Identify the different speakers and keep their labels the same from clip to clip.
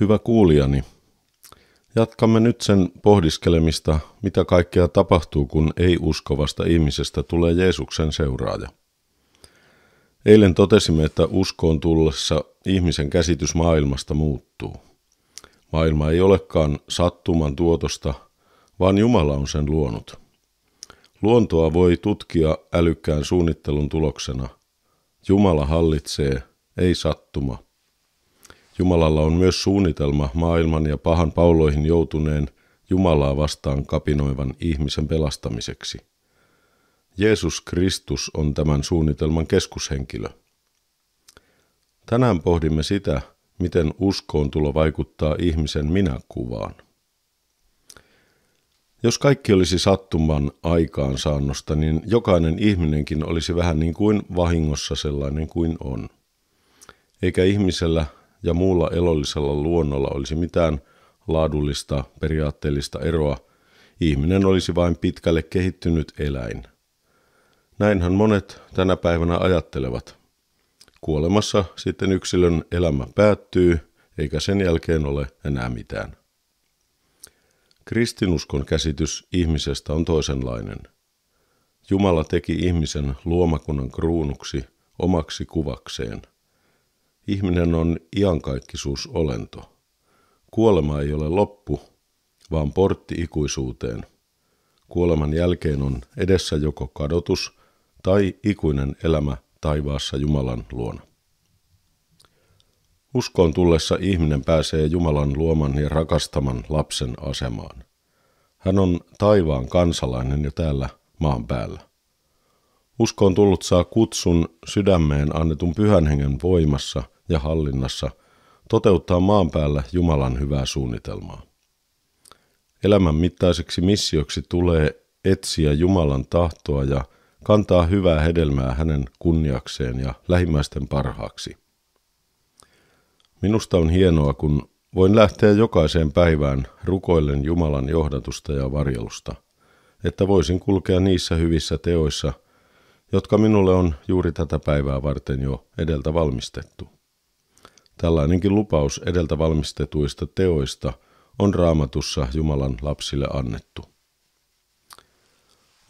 Speaker 1: Hyvä kuulijani, jatkamme nyt sen pohdiskelemista, mitä kaikkea tapahtuu, kun ei-uskovasta ihmisestä tulee Jeesuksen seuraaja. Eilen totesimme, että uskoon tullessa ihmisen käsitys maailmasta muuttuu. Maailma ei olekaan sattuman tuotosta, vaan Jumala on sen luonut. Luontoa voi tutkia älykkään suunnittelun tuloksena. Jumala hallitsee, ei sattuma. Jumalalla on myös suunnitelma maailman ja pahan pauloihin joutuneen Jumalaa vastaan kapinoivan ihmisen pelastamiseksi. Jeesus Kristus on tämän suunnitelman keskushenkilö. Tänään pohdimme sitä, miten tulo vaikuttaa ihmisen minäkuvaan. Jos kaikki olisi sattuman aikaansaannosta, niin jokainen ihminenkin olisi vähän niin kuin vahingossa sellainen kuin on. Eikä ihmisellä ja muulla elollisella luonnolla olisi mitään laadullista periaatteellista eroa, ihminen olisi vain pitkälle kehittynyt eläin. Näinhän monet tänä päivänä ajattelevat. Kuolemassa sitten yksilön elämä päättyy, eikä sen jälkeen ole enää mitään. Kristinuskon käsitys ihmisestä on toisenlainen. Jumala teki ihmisen luomakunnan kruunuksi omaksi kuvakseen – Ihminen on iankaikkisuusolento. Kuolema ei ole loppu, vaan portti ikuisuuteen. Kuoleman jälkeen on edessä joko kadotus tai ikuinen elämä taivaassa Jumalan luona. Uskoon tullessa ihminen pääsee Jumalan luoman ja rakastaman lapsen asemaan. Hän on taivaan kansalainen jo täällä maan päällä. Uskoon tullut saa kutsun sydämeen annetun pyhän hengen voimassa – ja hallinnassa toteuttaa maan päällä Jumalan hyvää suunnitelmaa. Elämän mittaiseksi missioksi tulee etsiä Jumalan tahtoa ja kantaa hyvää hedelmää hänen kunniakseen ja lähimmäisten parhaaksi. Minusta on hienoa, kun voin lähteä jokaiseen päivään rukoillen Jumalan johdatusta ja varjelusta, että voisin kulkea niissä hyvissä teoissa, jotka minulle on juuri tätä päivää varten jo edeltä valmistettu. Tällainenkin lupaus edeltä valmistetuista teoista on raamatussa Jumalan lapsille annettu.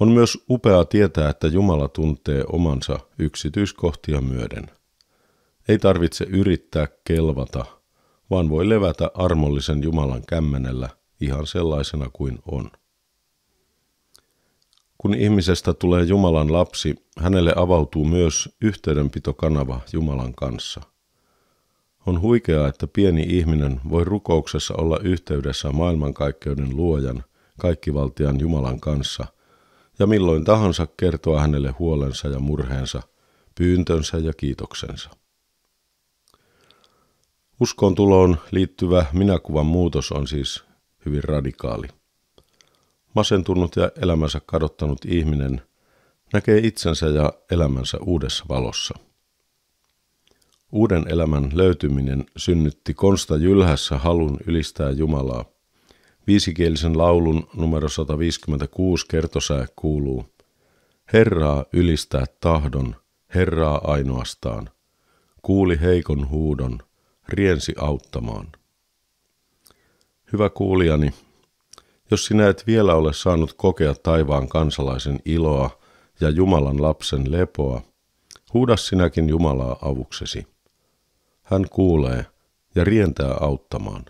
Speaker 1: On myös upeaa tietää, että Jumala tuntee omansa yksityiskohtia myöden. Ei tarvitse yrittää kelvata, vaan voi levätä armollisen Jumalan kämmenellä ihan sellaisena kuin on. Kun ihmisestä tulee Jumalan lapsi, hänelle avautuu myös yhteydenpitokanava Jumalan kanssa – on huikeaa, että pieni ihminen voi rukouksessa olla yhteydessä maailmankaikkeuden luojan, kaikkivaltian Jumalan kanssa, ja milloin tahansa kertoa hänelle huolensa ja murheensa, pyyntönsä ja kiitoksensa. Uskon tuloon liittyvä minäkuvan muutos on siis hyvin radikaali. Masentunut ja elämänsä kadottanut ihminen näkee itsensä ja elämänsä uudessa valossa. Uuden elämän löytyminen synnytti Konsta Jylhässä halun ylistää Jumalaa. Viisikielisen laulun numero 156 kertosää kuuluu Herraa ylistää tahdon, Herraa ainoastaan. Kuuli heikon huudon, riensi auttamaan. Hyvä kuulijani, jos sinä et vielä ole saanut kokea taivaan kansalaisen iloa ja Jumalan lapsen lepoa, huuda sinäkin Jumalaa avuksesi. Hän kuulee ja rientää auttamaan.